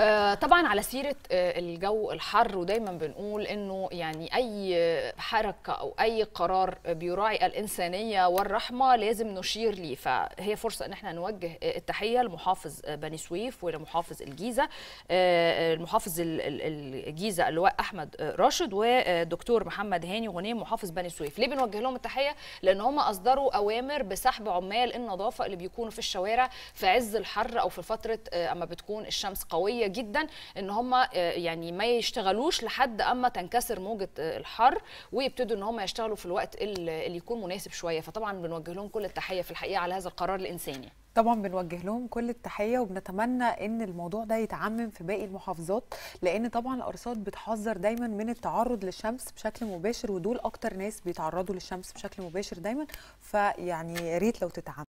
آه طبعا على سيره آه الجو الحر ودايما بنقول انه يعني اي حركه او اي قرار بيراعي الانسانيه والرحمه لازم نشير ليه فهي فرصه ان احنا نوجه آه، التحيه لمحافظ آه، بني سويف ولمحافظ الجيزه آه المحافظ آه، الجيزه اللواء احمد راشد ودكتور محمد هاني غنيم محافظ بني سويف ليه بنوجه لهم التحيه لان هم اصدروا اوامر بسحب عمال النظافه اللي بيكونوا في الشوارع في عز الحر او في فتره اما بتكون الشمس قويه قويه جدا ان هم آه، يعني ما يشتغلوش لحد اما تنكسر موجه آه، الحر ويبتدوا ان هم يشتغلوا في الوقت اللي يكون مناسب شويه فطبعا بنوجه لهم كل التحيه في الحقيقه على هذا القرار الانساني طبعا بنوجه لهم كل التحيه وبنتمنى ان الموضوع ده يتعمم في باقي المحافظات لان طبعا الارصاد بتحذر دايما من التعرض للشمس بشكل مباشر ودول اكتر ناس بيتعرضوا للشمس بشكل مباشر دايما فيعني يا ريت لو تتعمم